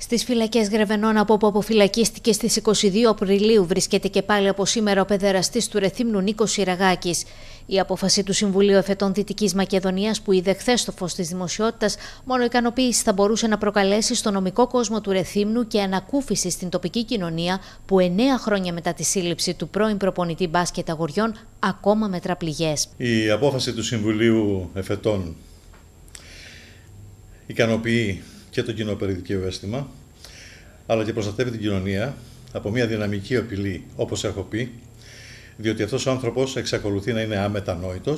Στις φυλακές Γρεβενών, από όπου αποφυλακίστηκε στις 22 Απριλίου, βρίσκεται και πάλι από σήμερα ο παιδεραστής του Ρεθύμνου Νίκος Ιραγάκη. Η απόφαση του Συμβουλίου Εφετών Δυτικής Μακεδονίας, που είδε χθες το φως της δημοσιότητας, μόνο ικανοποίηση θα μπορούσε να προκαλέσει στο νομικό κόσμο του Ρεθύμνου και ανακούφιση στην τοπική κοινωνία, που εννέα χρόνια μετά τη σύλληψη του πρώην προπονητή μπάσκετ αγοριών ακόμα μετρά πληγές. Η απόφαση του Συμβουλίου Εφετών ικανοποιεί και το κοινό περιδικαίου αίσθημα, αλλά και προστατεύει την κοινωνία από μια δυναμική απειλή, όπως έχω πει, διότι αυτός ο άνθρωπος εξακολουθεί να είναι αμετανόητος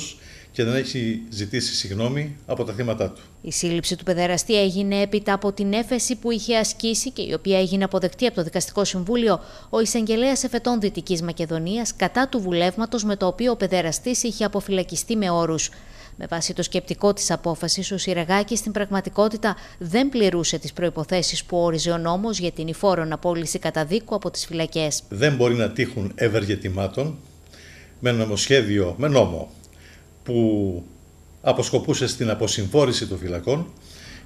και δεν έχει ζητήσει συγγνώμη από τα θύματα του. Η σύλληψη του παιδεραστή έγινε έπειτα από την έφεση που είχε ασκήσει και η οποία έγινε αποδεκτή από το Δικαστικό Συμβούλιο ο εισαγγελέας εφετών Δυτικής Μακεδονίας κατά του βουλεύματος με το οποίο ο παιδεραστής είχε αποφυλακιστεί με όρους. Με βάση το σκεπτικό της απόφασης, ο Σιραγάκης στην πραγματικότητα δεν πληρούσε τις προϋποθέσεις που όριζε ο νόμος για την υφόρον απόλυση κατά καταδίκου από τις φυλακές. Δεν μπορεί να τύχουν ευεργετημάτων με νομοσχέδιο, με νόμο που αποσκοπούσε στην αποσυμφόρηση των φυλακών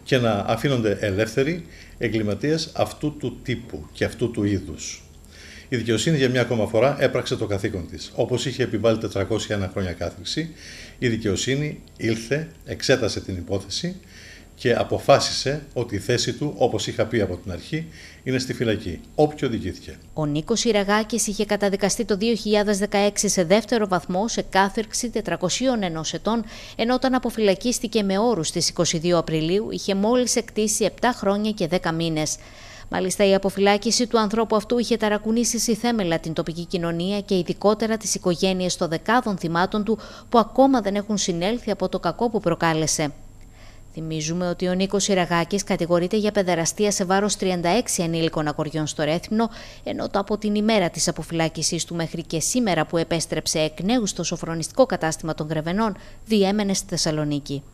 και να αφήνονται ελεύθεροι εγκληματίες αυτού του τύπου και αυτού του είδους η δικαιοσύνη για μια ακόμα φορά έπραξε το καθήκον της. Όπως είχε επιβάλει 401 χρόνια κάθριξη, η δικαιοσύνη ήλθε, εξέτασε την υπόθεση και αποφάσισε ότι η θέση του, όπως είχα πει από την αρχή, είναι στη φυλακή, όποιο διηγήθηκε. Ο Νίκος Ιραγάκης είχε καταδικαστεί το 2016 σε δεύτερο βαθμό σε κάθερξη 401 ετών, ενώ όταν αποφυλακίστηκε με όρους στις 22 Απριλίου είχε μόλις εκτίσει 7 χρόνια και 10 μήνες. Μάλιστα, η αποφυλάκηση του ανθρώπου αυτού είχε ταρακουνήσει στη θέμελα την τοπική κοινωνία και ειδικότερα τις οικογένειες των δεκάδων θυμάτων του που ακόμα δεν έχουν συνέλθει από το κακό που προκάλεσε. Θυμίζουμε ότι ο Νίκος Ιραγάκης κατηγορείται για παιδεραστία σε βάρος 36 ανήλικων ακοριών στο Ρέθμνο, ενώ το από την ημέρα της αποφυλάκησής του μέχρι και σήμερα που επέστρεψε εκ νέου στο σοφρονιστικό κατάστημα των Κρεβενών, διέμενε στη Θεσσαλονίκη.